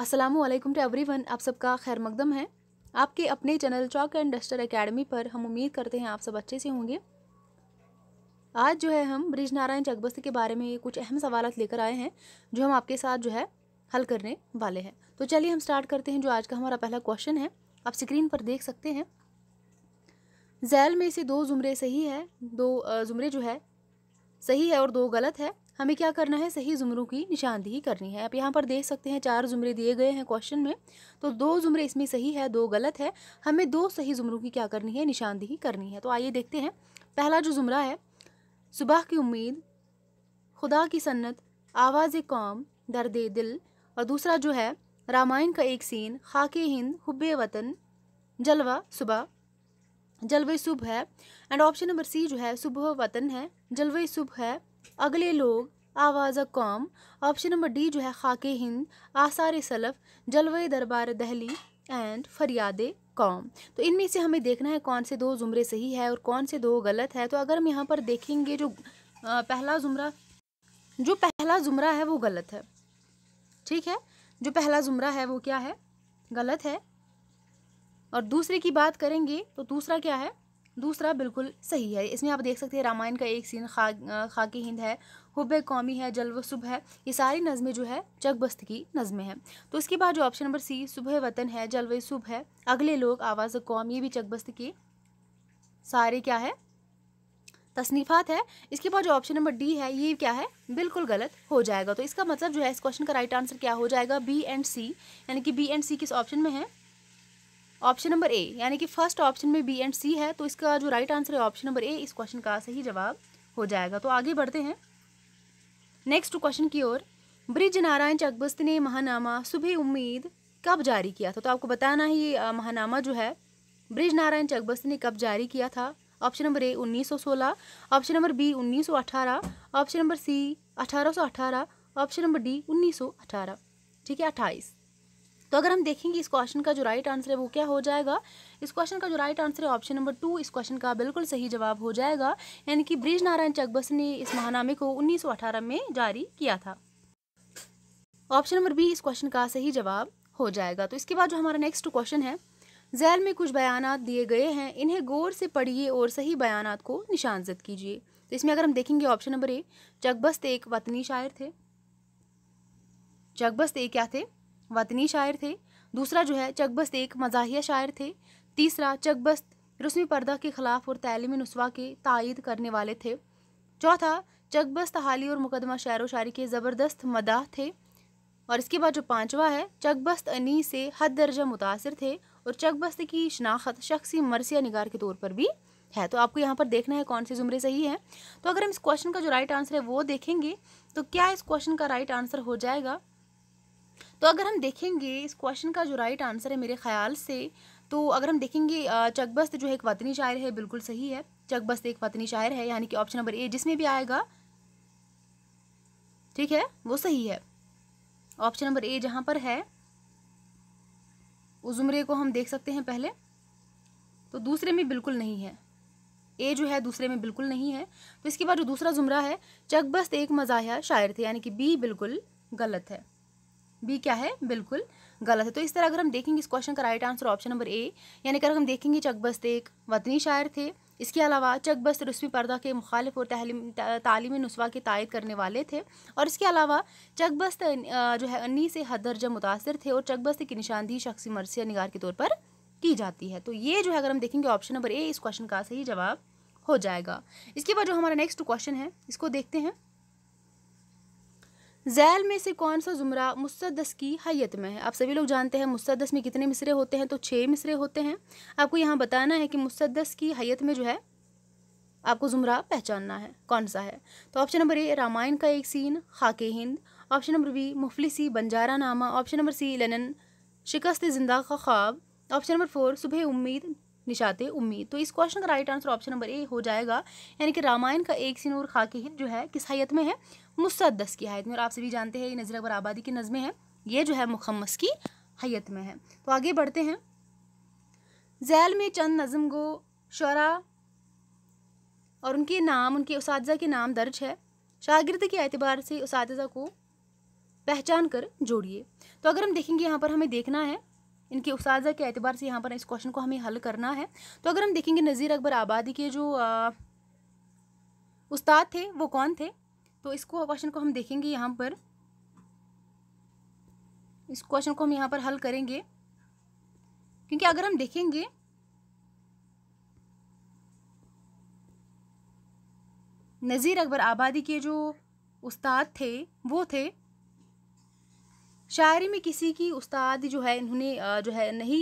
Aslam to every one आप सबका खैर मकदम है आपके अपने channel chalk and duster academy पर हम उम्मीद करते हैं आप सब अच्छे से होंगे आज जो है हम ब्रिज नारायण चकबस्ती के बारे में कुछ अहम सवाल लेकर आए हैं जो हम आपके साथ जो है हल करने वाले हैं तो चलिए हम स्टार्ट करते हैं जो आज का हमारा पहला क्वेश्चन है आप स्क्रीन पर देख सकते हैं जैल में से दो जुमरे सही है दो जुमरे जो है सही है और दो गलत है हमें क्या करना है सही ज़ुमरों की निशानदेही करनी है आप यहाँ पर देख सकते हैं चार ज़ुमरे दिए गए हैं क्वेश्चन में तो दो ज़ुमरे इसमें सही है दो गलत है हमें दो सही ज़ुमरों की क्या करनी है निशानदेही करनी है तो आइए देखते हैं पहला जो ज़ुमरा है सुबह की उम्मीद खुदा की सन्नत आवाज़ कौम दर्द दिल और दूसरा जो है रामायण का एक सीन खाक हिंद हुब वतन जलवा सुबह जलवे सुबह है एंड ऑप्शन नंबर सी जो है सुबह वतन है जलवे सुबह है अगले लोग आवाज़ कौम ऑप्शन नंबर डी जो है खाके हिंद आसार सलफ़ जलवे दरबार दहली एंड फरियाद कौम तो इनमें से हमें देखना है कौन से दो ज़ुमरे सही है और कौन से दो गलत है तो अगर हम यहाँ पर देखेंगे जो पहला ज़ुमरा जो पहला ज़ुमरा है वो गलत है ठीक है जो पहला ज़ुमरा है वो क्या है गलत है और दूसरे की बात करेंगे तो दूसरा क्या है दूसरा बिल्कुल सही है इसमें आप देख सकते हैं रामायण का एक सीन खा खाके हिंद है हुब कौमी है जलव सुबह है ये सारी नज़में जो है चकबस्त की नज़में हैं तो इसके बाद जो ऑप्शन नंबर सी सुबह वतन है जलव सुबह है अगले लोग आवाज़ कौम ये भी चकबस्त की सारे क्या है तसनीफात है इसके बाद जो ऑप्शन नंबर डी है ये क्या है बिल्कुल गलत हो जाएगा तो इसका मतलब जो है इस क्वेश्चन का राइट आंसर क्या हो जाएगा बी एंड सी यानी कि बी एंड सी किस ऑप्शन में है ऑप्शन नंबर ए यानी कि फर्स्ट ऑप्शन में बी एंड सी है तो इसका जो राइट आंसर है ऑप्शन नंबर ए इस क्वेश्चन का सही जवाब हो जाएगा तो आगे बढ़ते हैं नेक्स्ट क्वेश्चन की ओर ब्रिज नारायण चकबस्ती ने महानामा सुबह उम्मीद कब जारी किया था तो आपको बताना ही ये महानामा जो है ब्रिज नारायण चकबस्ती ने कब जारी किया था option number A 1916 option number B 1918 option number C 1818 option number D 1918 ठीक है 28 तो अगर हम देखेंगे इस क्वेश्चन का जो राइट आंसर है वो क्या हो जाएगा इस क्वेश्चन का जो राइट आंसर है ऑप्शन नंबर टू इस क्वेश्चन का बिल्कुल सही जवाब हो जाएगा यानी कि ब्रिज नारायण चकबस ने इस महानामे को उन्नीस में जारी किया था ऑप्शन नंबर बी इस क्वेश्चन का सही जवाब हो जाएगा तो इसके बाद जो हमारा नेक्स्ट क्वेश्चन है जैल में कुछ बयान दिए गए हैं इन्हें गौर से पढ़िए और सही बयान को निशानजद कीजिए तो इसमें अगर हम देखेंगे ऑप्शन नंबर ए चकबस्त एक वतनी शायर थे चकबस्त ए क्या थे वतनी शायर थे दूसरा जो है चकबस्त एक मजाहिया शायर थे तीसरा चकबस्त रस्मी पर्दा के खिलाफ और तैलीम नस्वा के तायद करने वाले थे चौथा चकबस्त हाली और मुकदमा शायर व शायरी के ज़बरदस्त मदाह थे और इसके बाद जो पाँचवा है चकबस्त अनी से हद दर्जा मुतासर थे और चकबस्त की शनाख्त शख्सी मरसिया निगार के तौर पर भी है तो आपको यहाँ पर देखना है कौन से ज़ुमरे सही हैं तो अगर हम इस क्वेश्चन का जो राइट आंसर है वो देखेंगे तो क्या इस क्वेश्चन का राइट आंसर हो जाएगा तो अगर हम देखेंगे इस क्वेश्चन का जो राइट आंसर है मेरे ख्याल से तो अगर हम देखेंगे चकबस्त जो है एक वतनी शायर है बिल्कुल सही है चकबस्त एक वतनी शायर है यानी कि ऑप्शन नंबर ए जिसमें भी आएगा ठीक है वो सही है ऑप्शन नंबर ए जहाँ पर है उस उम्रे को हम देख सकते हैं पहले तो दूसरे में बिल्कुल नहीं है ए जो है दूसरे में बिल्कुल नहीं है तो इसके बाद जो दूसरा जुमरा है चकबस्त एक मजाया शायर थे यानी कि बी बिल्कुल गलत है बी क्या है बिल्कुल गलत है तो इस तरह अगर हम देखेंगे इस क्वेश्चन का right answer option number A यानी अगर हम देखेंगे चकबस्त एक वतनी शायर थे इसके अलावा चकबस्त रस्मी पर्दा के मुखालिफ और तहलीम तालीम नस्वा की तायद करने वाले थे और इसके अलावा चकबस्त जो है अन्नी से हद दर्जा मुतासर थे और चकबस्त की निशानदी शख्सी मरसिया निगार के तौर पर की जाती है तो ये जो है अगर हम देखेंगे ऑप्शन नंबर ए इस क्वेश्चन का सही जवाब हो जाएगा इसके बाद जो हमारा नेक्स्ट क्वेश्चन है इसको देखते हैं जैल में से कौन सा जुमरा मुस्तदस की हयत में है आप सभी लोग जानते हैं मुस्तदस में कितने मिसरे होते हैं तो छः मिसरे होते हैं आपको यहाँ बताना है कि मुस्तदस की हयत में जो है आपको जुमरा पहचानना है कौन सा है तो ऑप्शन नंबर ए रामायण का एक सीन खाके हिंद ऑप्शन नंबर बी मुफलिसी बंजारा नामा ऑप्शन नंबर सी लनन शिकस्त जिंदा का ख्वाब ऑप्शन नंबर फोर सुबह उम्मीद निशाते उम्मीद तो इस क्वेश्चन का right answer option number A हो जाएगा यानी कि रामायण का एक सीन और खाके हिंद जो है किस हैत में है मुसदस की हयत में और आप सभी जानते हैं ये नज़र अकबर आबादी की नज़में हैं ये जो है मुखमस की हयत में है तो आगे बढ़ते हैं जैल में चंद नज़म गो शरा और उनके नाम उनके उस के नाम दर्ज है शागिर्द के अतबार से उस को पहचान कर जोड़िए तो अगर हम देखेंगे यहाँ पर हमें देखना है इनके उस के अतबार से यहाँ पर इस क्वेश्चन को हमें हल करना है तो अगर हम देखेंगे नज़ीर अकबर आबादी के जो आ, उस्ताद थे वो कौन थे तो इसको क्वेश्चन को हम देखेंगे यहाँ पर इस क्वेश्चन को हम यहाँ पर हल करेंगे क्योंकि अगर हम देखेंगे नज़ीर अकबर आबादी के जो उस्ताद थे वो थे शायरी में किसी की उस्ताद जो है इन्होंने जो है नहीं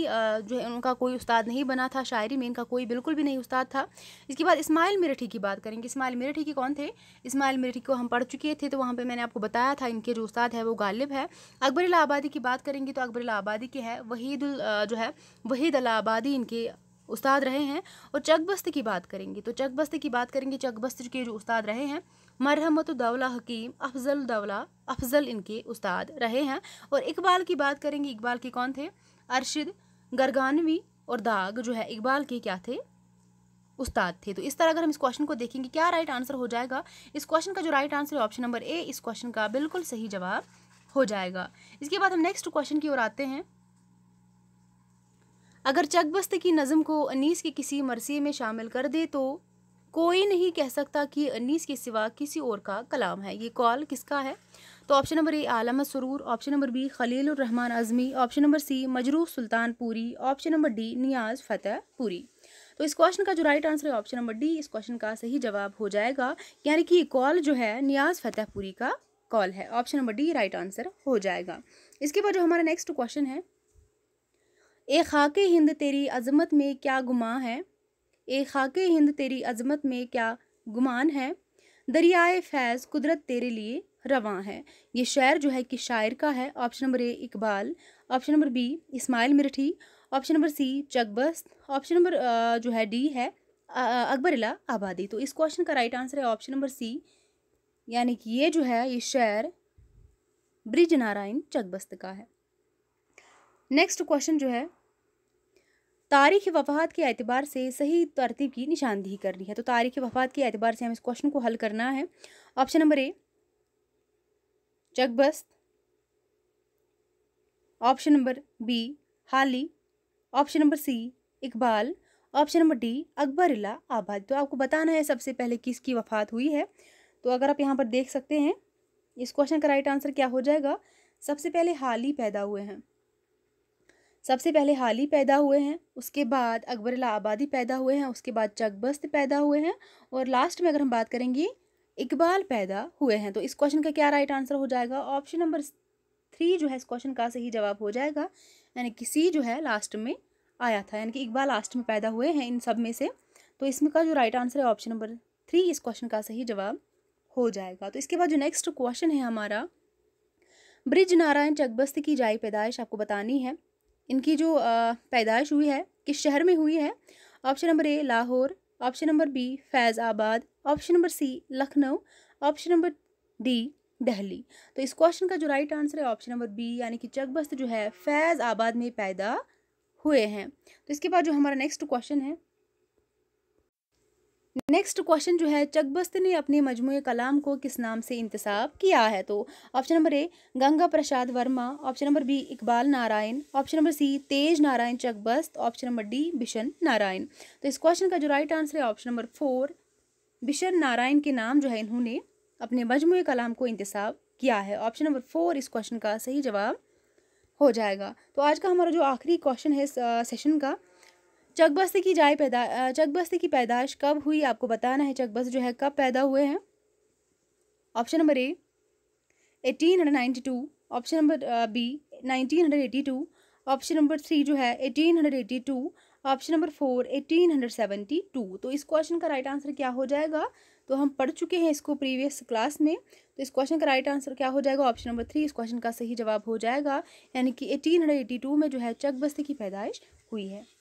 जो है उनका कोई उस्ताद नहीं बना था शायरी में इनका कोई बिल्कुल भी नहीं उस्ताद था इसके बाद इस्माइल मिरठी की बात करेंगे इस्माइल मिरठी के कौन थे इस्माइल मिरठी को हम पढ़ चुके थे तो वहाँ पर मैंने आपको बताया था इनके जो उस्ताद है वो गालिब है अकबर आबादी की बात करेंगे तो अकबर आबादी के है वहीदुल जो है वहीद आबादी इनके उस्ताद रहे हैं और चकबस्त की बात करेंगे तो चकबस्त की बात करेंगे चकबस्त के जो उस्ताद रहे हैं मरहमत दौला हकीम अफजल दौला अफजल इनके उस्ताद रहे हैं और इकबाल की बात करेंगे इकबाल के कौन थे अरशद गरगानवी और दाग जो है इकबाल के क्या थे उस्ताद थे तो इस तरह अगर हम इस क्वेश्चन को देखेंगे क्या राइट आंसर हो जाएगा इस क्वेश्चन का जो राइट आंसर है ऑप्शन नंबर ए इस क्वेश्चन का बिल्कुल सही जवाब हो जाएगा इसके बाद हम नेक्स्ट क्वेश्चन की ओर आते हैं अगर चकबस्त की नज़म को अनीस के किसी मरसी में शामिल कर दे तो कोई नहीं कह सकता कि अनीस के सिवा किसी और का कलाम है ये कॉल किसका है तो option number A Alam Suroor option number B Khalil Rahman Azmi option number C Majrooh Sultanpuri option number D नियाज फ़तेह पूरी तो इस क्वेश्चन का जो राइट आंसर है ऑप्शन नंबर डी इस क्वेश्चन का सही जवाब हो जाएगा यानी कि ये कॉल जो है नियाज फ़तेहपुरी का कॉल है option number D right answer हो जाएगा इसके बाद जो हमारा नेक्स्ट क्वेश्चन है ए खाक हिंद तेरी अजमत में क्या गुमा है ए खाक हिंद तेरी अजमत में क्या गुमान है दरियाए फैज़ कुदरत तेरे लिए रवा है ये शायर जो है कि शायर का है option number A Iqbal option number B Ismail Merathi option number C Chakbast option number जो है डी है अकबरला आबादी तो इस क्वेश्चन का राइट आंसर है ऑप्शन नंबर सी यानी कि ये जो है ये शहर ब्रिज नारायण चकबस्त का है नेक्स्ट क्वेश्चन जो है तारीख वफ़ात के अतबार से सही तरतीब की निशानदेही करनी है तो तारीख वफ़ात के अतबार से हमें इस क्वेश्चन को हल करना है option number A Chakbast option number B Hali option number C Iqbal option number D Akbar Allahabadi तो आपको बताना है सबसे पहले किसकी वफ़ात हुई है तो अगर आप यहाँ पर देख सकते हैं इस क्वेश्चन का राइट आंसर क्या हो जाएगा सबसे पहले हाल ही पैदा हुए हैं सबसे पहले हाली पैदा हुए हैं उसके बाद अकबर आबादी पैदा हुए हैं उसके बाद चकबस्त पैदा हुए हैं और लास्ट में अगर हम बात करेंगे इकबाल पैदा हुए हैं तो इस क्वेश्चन का क्या राइट आंसर हो जाएगा ऑप्शन नंबर थ्री जो है इस क्वेश्चन का सही जवाब हो जाएगा यानी कि सी जो है लास्ट में आया था यानी कि इकबाल लास्ट में पैदा हुए हैं इन सब में से तो इसमें का जो राइट आंसर है ऑप्शन नंबर थ्री इस क्वेश्चन का सही जवाब हो जाएगा तो इसके बाद जो नेक्स्ट क्वेश्चन है हमारा ब्रिज नारायण चकबस्त की जाए पैदाइश आपको बतानी है इनकी जो पैदाइश हुई है किस शहर में हुई है option number A Lahore option number B Faizabad option number C Lucknow option number D Delhi तो इस क्वेश्चन का जो राइट आंसर है ऑप्शन नंबर बी यानी कि चकबस्त जो है फैज़ आबाद में पैदा हुए हैं तो इसके बाद जो हमारा नेक्स्ट क्वेश्चन है नेक्स्ट क्वेश्चन जो है चकबस्त ने अपने मजमू कलाम को किस नाम से इंतसाब किया है तो option number A Ganga Prasad Verma option number B Iqbal Narayan option number C Tej Narayan Chakbast option number D Bishan Narayan तो इस क्वेश्चन का जो राइट आंसर है option number four Bishan Narayan के नाम जो है इन्होंने अपने मजमू कलाम को इंतसाब किया है ऑप्शन नंबर फोर इस क्वेश्चन का सही जवाब हो जाएगा तो आज का हमारा जो आखिरी क्वेश्चन है सेशन का चकबस्ती की जाय पैदा चकबस्ती की पैदाश कब हुई आपको बताना है चकबस्ती जो है कब पैदा हुए हैं option number A two option number B two option number three जो है two option number four eighteen hundred two तो इस क्वेश्चन का राइट आंसर क्या हो जाएगा तो हम पढ़ चुके हैं इसको प्रीवियस क्लास में तो इस क्वेश्चन का राइट आंसर क्या हो जाएगा ऑप्शन नंबर थ्री इस क्वेश्चन का सही जवाब हो जाएगा यानी कि एटीन हंड्रेड टू में जो है चक बस्ती की पैदाइश हुई है